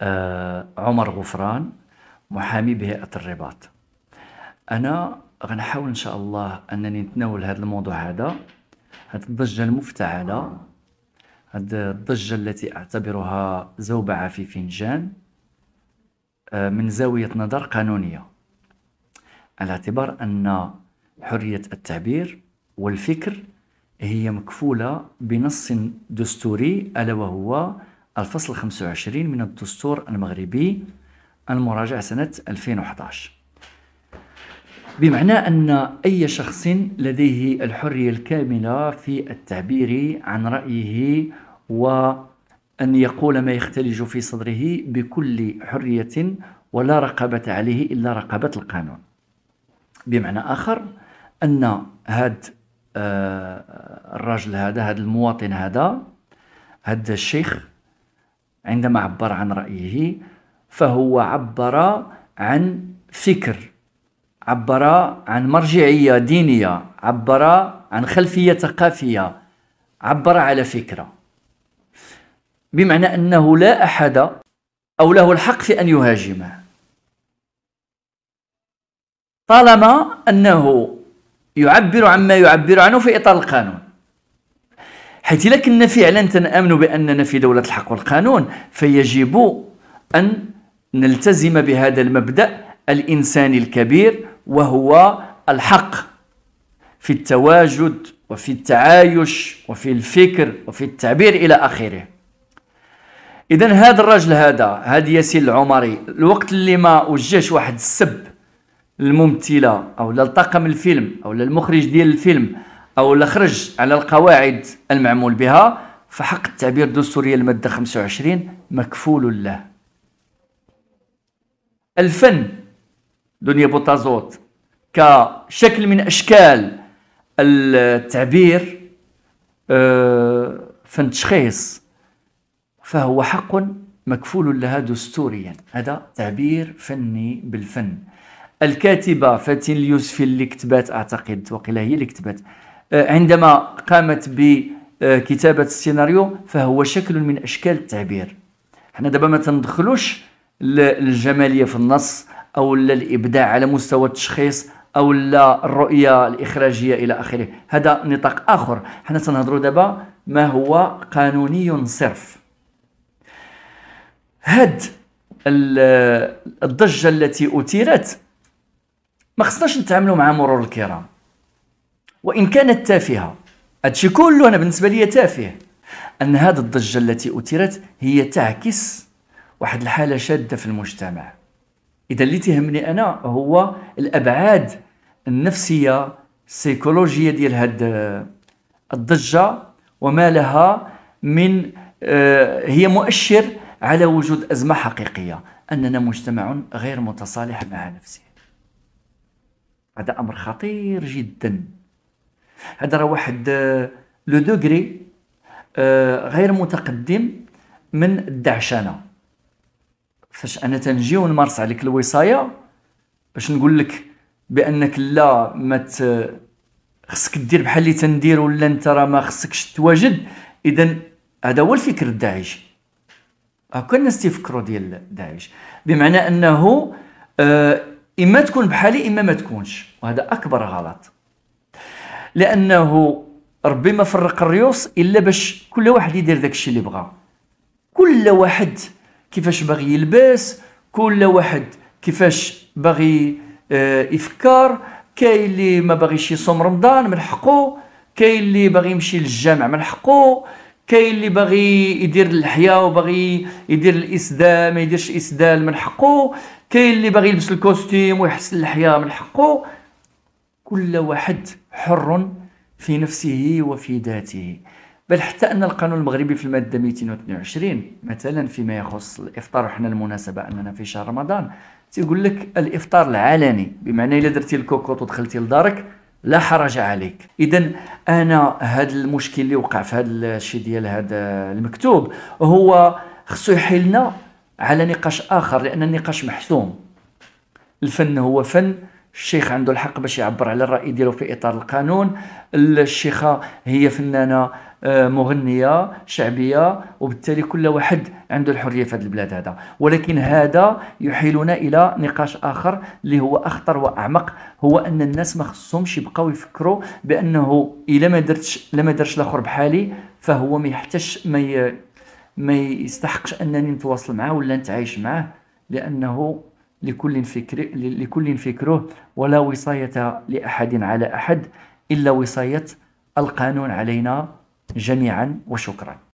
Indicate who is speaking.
Speaker 1: آه، عمر غفران محامي بهيئة الرباط أنا غنحاول إن شاء الله أنني نتناول هذا الموضوع هذا هذه الضجة المفتعلة هذه الضجة التي أعتبرها زوبعة في فنجان آه، من زاوية نظر قانونية على اعتبار أن حرية التعبير والفكر هي مكفولة بنص دستوري ألا وهو الفصل 25 من الدستور المغربي المراجع سنة 2011 بمعنى أن أي شخص لديه الحرية الكاملة في التعبير عن رأيه وأن يقول ما يختلج في صدره بكل حرية ولا رقابة عليه إلا رقابة القانون بمعنى آخر أن هاد آه، الرجل هذا هاد المواطن هذا هاد الشيخ عندما عبر عن رأيه فهو عبر عن فكر عبر عن مرجعية دينية عبر عن خلفية ثقافية عبر على فكرة بمعنى أنه لا أحد أو له الحق في أن يهاجمه طالما أنه يعبر عما يعبر عنه في إطار القانون حيث إلا كنا فعلا تنامن بأننا في دولة الحق والقانون فيجب أن نلتزم بهذا المبدأ الإنساني الكبير وهو الحق في التواجد وفي التعايش وفي الفكر وفي التعبير إلى آخره إذا هذا الرجل هذا هذا ياسين العمري الوقت اللي ما وجهش واحد السب الممثله او للطاقم الفيلم او للمخرج ديال الفيلم او لا خرج على القواعد المعمول بها فحق التعبير الدستوري الماده 25 مكفول له الفن دنيا بوتازوت كشكل من اشكال التعبير آه، فن تشخيص فهو حق مكفول لها دستوريا هذا تعبير فني بالفن الكاتبه فاتن اليوسفي اللي كتبات اعتقد وقيل هي اللي كتبات آه، عندما قامت بكتابه السيناريو فهو شكل من اشكال التعبير حنا دابا ما تندخلوش الجماليه في النص او الابداع على مستوى التشخيص او لا الرؤيه الاخراجيه الى اخره هذا نطاق اخر حنا تنهضروا دابا ما هو قانوني صرف هاد الضجه التي اثيرت ما خصناش نتعاملوا مع مرور الكرام وان كانت تافهه هادشي كله انا بالنسبه لي تافه ان هذه الضجه التي اثيرت هي تعكس واحد الحاله شاده في المجتمع اذا اللي تهمني انا هو الابعاد النفسيه السيكولوجيه ديال هاد آه، الضجه وما لها من آه، هي مؤشر على وجود ازمه حقيقيه اننا مجتمع غير متصالح مع نفسه هذا امر خطير جدا هذا راه واحد آه، لو دوغري آه، غير متقدم من الدعشنه فاش انا تنجي ونمارس عليك الوصايه باش نقول لك بانك لا ما خصك دير بحال اللي تندير ولا انت راه ما خصكش تواجد اذا هذا هو الفكر الداعشي هكا الناس تيفكروا ديال داعش بمعنى انه آه، اما تكون بحالي اما ما تكونش وهذا اكبر غلط لانه ربي ما فرق الريوس الا باش كل واحد يدير داكشي اللي بغا كل واحد كيفاش باغي يلبس كل واحد كيفاش باغي آه، يفكر كاين اللي ما باغيش يصوم رمضان من حقه كاين اللي باغي يمشي للجامع من حقه كاين اللي باغي يدير الحياه وباغي يدير الاسدال ما يديرش اسداء من حقه كاين اللي باغي يلبس الكوستيم ويحسن الحياه من حقه كل واحد حر في نفسه وفي ذاته بل حتى أن القانون المغربي في المادة 222 مثلا فيما يخص الإفطار وحنا المناسبة أننا في شهر رمضان تيقول لك الإفطار العلني بمعنى إلا درتي الكوكوط ودخلتي لدارك لا حرج عليك اذا انا هذا المشكل اللي وقع في هذا الشيء ديال هذا المكتوب هو خصو يحيلنا على نقاش اخر لان النقاش محسوم الفن هو فن الشيخ عنده الحق باش يعبر على الراي ديالو في اطار القانون الشيخه هي فنانه آه، مغنيه شعبيه وبالتالي كل واحد عنده الحريه في هذا البلاد هذا ولكن هذا يحيلنا الى نقاش اخر اللي هو اخطر واعمق هو ان الناس ما خصهمش يبقاو يفكروا بانه الا ما درتش الا ما درتش الاخر بحالي فهو ما يحتاجش ما ي... ما يستحقش انني نتواصل معاه ولا نتعايش معاه لانه لكل فكر لكل فكره ولا وصاية لأحد على أحد إلا وصاية القانون علينا جميعا وشكرا